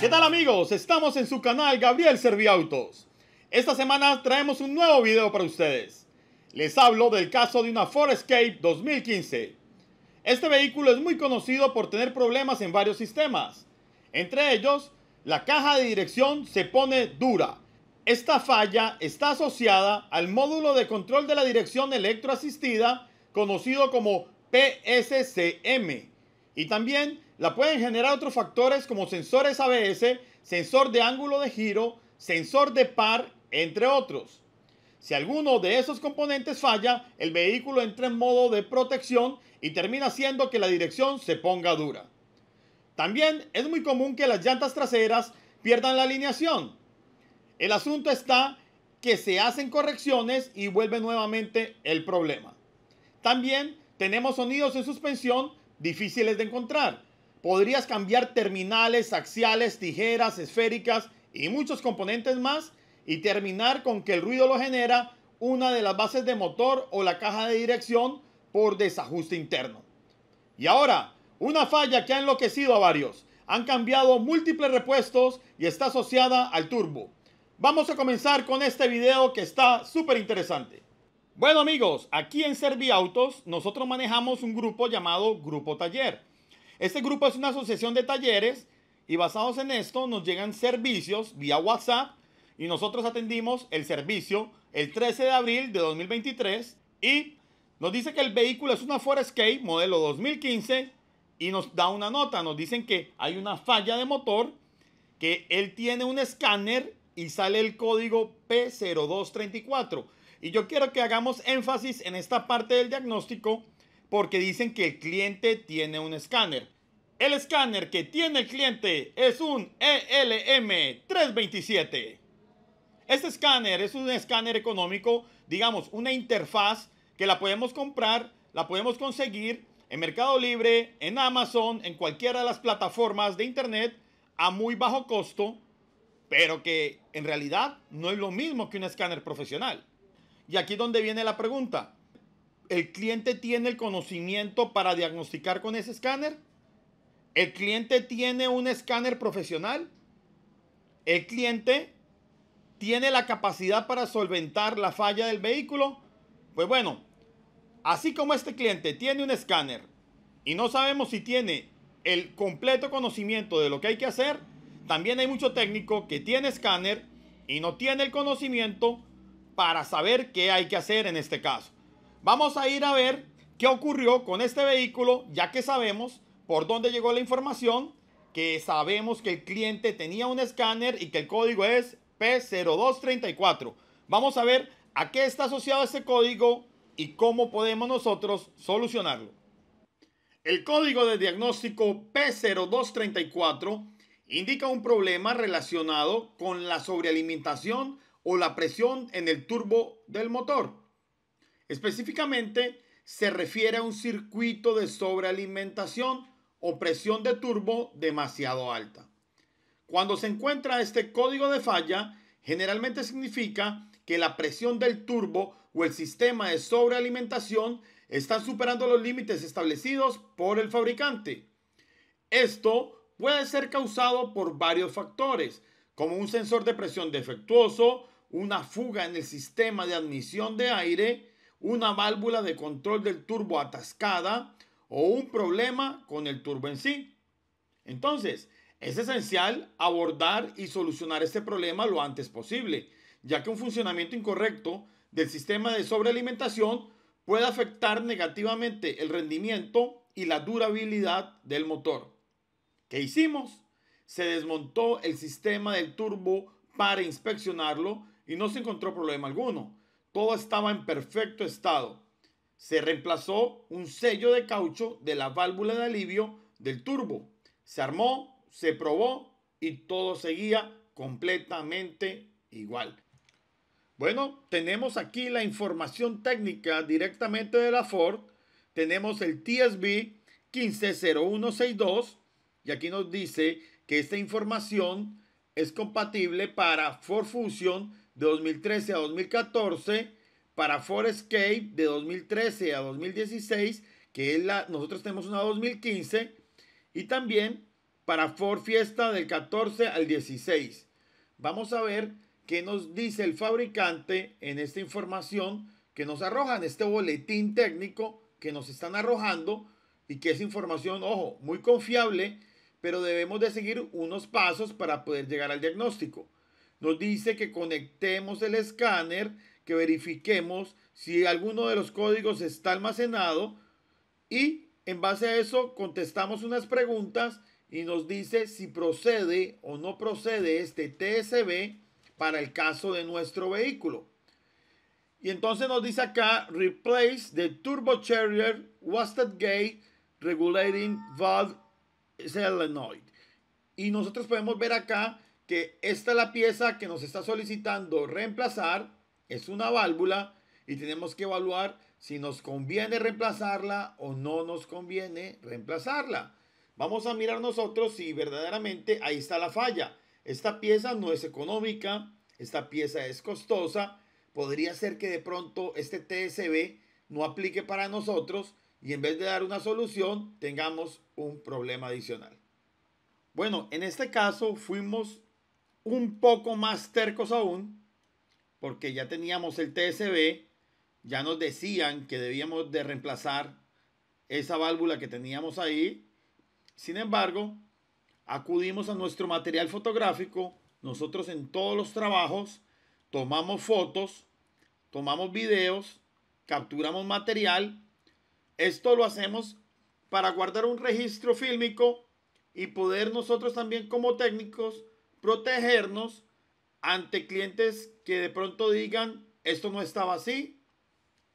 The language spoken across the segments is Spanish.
¿Qué tal amigos? Estamos en su canal Gabriel Autos. Esta semana traemos un nuevo video para ustedes. Les hablo del caso de una Ford Escape 2015. Este vehículo es muy conocido por tener problemas en varios sistemas. Entre ellos, la caja de dirección se pone dura. Esta falla está asociada al módulo de control de la dirección electroasistida conocido como PSCM y también la pueden generar otros factores como sensores ABS, sensor de ángulo de giro, sensor de par, entre otros. Si alguno de esos componentes falla, el vehículo entra en modo de protección y termina haciendo que la dirección se ponga dura. También es muy común que las llantas traseras pierdan la alineación. El asunto está que se hacen correcciones y vuelve nuevamente el problema. También tenemos sonidos en suspensión difíciles de encontrar, Podrías cambiar terminales, axiales, tijeras, esféricas y muchos componentes más y terminar con que el ruido lo genera una de las bases de motor o la caja de dirección por desajuste interno. Y ahora, una falla que ha enloquecido a varios. Han cambiado múltiples repuestos y está asociada al turbo. Vamos a comenzar con este video que está súper interesante. Bueno amigos, aquí en Serviautos nosotros manejamos un grupo llamado Grupo Taller este grupo es una asociación de talleres y basados en esto nos llegan servicios vía WhatsApp y nosotros atendimos el servicio el 13 de abril de 2023 y nos dice que el vehículo es una Ford Escape modelo 2015 y nos da una nota, nos dicen que hay una falla de motor, que él tiene un escáner y sale el código P0234. Y yo quiero que hagamos énfasis en esta parte del diagnóstico porque dicen que el cliente tiene un escáner. El escáner que tiene el cliente es un ELM327. Este escáner es un escáner económico, digamos, una interfaz que la podemos comprar, la podemos conseguir en Mercado Libre, en Amazon, en cualquiera de las plataformas de Internet a muy bajo costo, pero que en realidad no es lo mismo que un escáner profesional. Y aquí es donde viene la pregunta. ¿El cliente tiene el conocimiento para diagnosticar con ese escáner? ¿El cliente tiene un escáner profesional? ¿El cliente tiene la capacidad para solventar la falla del vehículo? Pues bueno, así como este cliente tiene un escáner y no sabemos si tiene el completo conocimiento de lo que hay que hacer, también hay mucho técnico que tiene escáner y no tiene el conocimiento para saber qué hay que hacer en este caso. Vamos a ir a ver qué ocurrió con este vehículo, ya que sabemos por dónde llegó la información, que sabemos que el cliente tenía un escáner y que el código es P0234. Vamos a ver a qué está asociado este código y cómo podemos nosotros solucionarlo. El código de diagnóstico P0234 indica un problema relacionado con la sobrealimentación o la presión en el turbo del motor. Específicamente se refiere a un circuito de sobrealimentación o presión de turbo demasiado alta. Cuando se encuentra este código de falla, generalmente significa que la presión del turbo o el sistema de sobrealimentación están superando los límites establecidos por el fabricante. Esto puede ser causado por varios factores, como un sensor de presión defectuoso, una fuga en el sistema de admisión de aire, una válvula de control del turbo atascada o un problema con el turbo en sí. Entonces, es esencial abordar y solucionar este problema lo antes posible, ya que un funcionamiento incorrecto del sistema de sobrealimentación puede afectar negativamente el rendimiento y la durabilidad del motor. ¿Qué hicimos? Se desmontó el sistema del turbo para inspeccionarlo y no se encontró problema alguno todo estaba en perfecto estado. Se reemplazó un sello de caucho de la válvula de alivio del turbo. Se armó, se probó y todo seguía completamente igual. Bueno, tenemos aquí la información técnica directamente de la Ford. Tenemos el TSB 150162 y aquí nos dice que esta información es compatible para Ford Fusion de 2013 a 2014, para Escape, de 2013 a 2016, que es la, nosotros tenemos una 2015, y también para Ford Fiesta del 14 al 16. Vamos a ver qué nos dice el fabricante en esta información que nos arrojan, este boletín técnico que nos están arrojando y que es información, ojo, muy confiable, pero debemos de seguir unos pasos para poder llegar al diagnóstico nos dice que conectemos el escáner, que verifiquemos si alguno de los códigos está almacenado y en base a eso contestamos unas preguntas y nos dice si procede o no procede este TSB para el caso de nuestro vehículo. Y entonces nos dice acá, replace the turbocharger wasted gate regulating valve solenoid. Y nosotros podemos ver acá que esta es la pieza que nos está solicitando reemplazar, es una válvula y tenemos que evaluar si nos conviene reemplazarla o no nos conviene reemplazarla. Vamos a mirar nosotros si verdaderamente ahí está la falla. Esta pieza no es económica, esta pieza es costosa, podría ser que de pronto este TSB no aplique para nosotros y en vez de dar una solución tengamos un problema adicional. Bueno, en este caso fuimos un poco más tercos aún, porque ya teníamos el TSB, ya nos decían que debíamos de reemplazar esa válvula que teníamos ahí. Sin embargo, acudimos a nuestro material fotográfico, nosotros en todos los trabajos tomamos fotos, tomamos videos, capturamos material. Esto lo hacemos para guardar un registro fílmico y poder nosotros también como técnicos protegernos ante clientes que de pronto digan, esto no estaba así,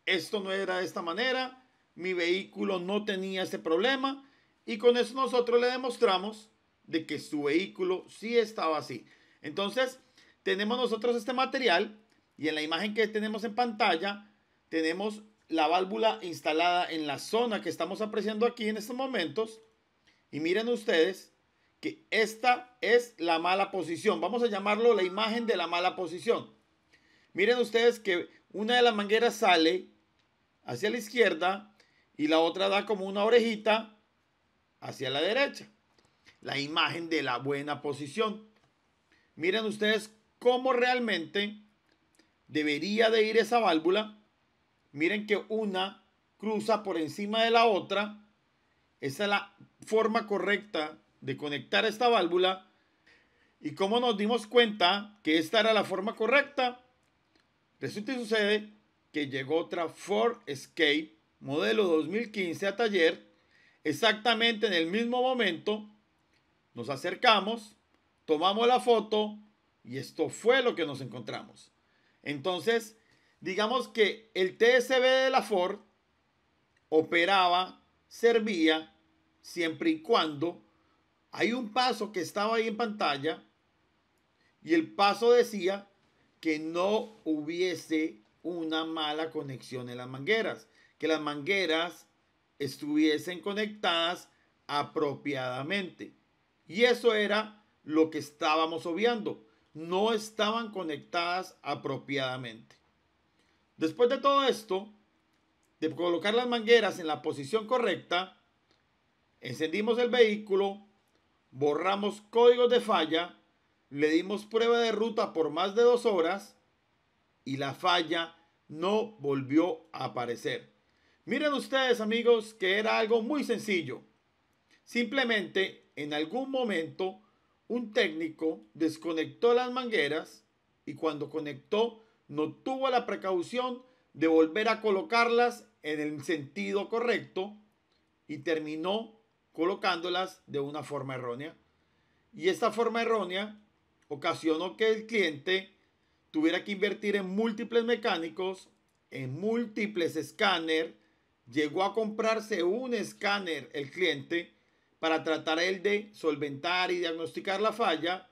esto no era de esta manera, mi vehículo no tenía ese problema y con eso nosotros le demostramos de que su vehículo sí estaba así. Entonces, tenemos nosotros este material y en la imagen que tenemos en pantalla tenemos la válvula instalada en la zona que estamos apreciando aquí en estos momentos y miren ustedes que esta es la mala posición. Vamos a llamarlo la imagen de la mala posición. Miren ustedes que una de las mangueras sale hacia la izquierda y la otra da como una orejita hacia la derecha. La imagen de la buena posición. Miren ustedes cómo realmente debería de ir esa válvula. Miren que una cruza por encima de la otra. Esa es la forma correcta de conectar esta válvula y como nos dimos cuenta que esta era la forma correcta. Resulta y sucede que llegó otra Ford Escape modelo 2015 a taller exactamente en el mismo momento. Nos acercamos, tomamos la foto y esto fue lo que nos encontramos. Entonces, digamos que el TSB de la Ford operaba, servía, siempre y cuando hay un paso que estaba ahí en pantalla y el paso decía que no hubiese una mala conexión en las mangueras, que las mangueras estuviesen conectadas apropiadamente. Y eso era lo que estábamos obviando. No estaban conectadas apropiadamente. Después de todo esto, de colocar las mangueras en la posición correcta, encendimos el vehículo, borramos códigos de falla, le dimos prueba de ruta por más de dos horas y la falla no volvió a aparecer. Miren ustedes amigos que era algo muy sencillo. Simplemente en algún momento un técnico desconectó las mangueras y cuando conectó no tuvo la precaución de volver a colocarlas en el sentido correcto y terminó colocándolas de una forma errónea. Y esta forma errónea ocasionó que el cliente tuviera que invertir en múltiples mecánicos, en múltiples escáner. Llegó a comprarse un escáner el cliente para tratar él de solventar y diagnosticar la falla.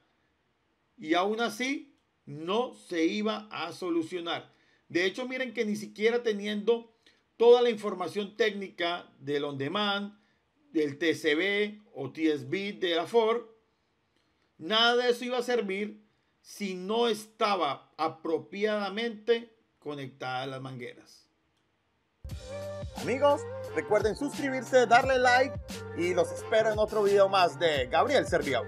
Y aún así no se iba a solucionar. De hecho, miren que ni siquiera teniendo toda la información técnica del on demand, del TCB o TSB de la Ford, nada de eso iba a servir si no estaba apropiadamente conectada a las mangueras. Amigos, recuerden suscribirse, darle like y los espero en otro video más de Gabriel Servio.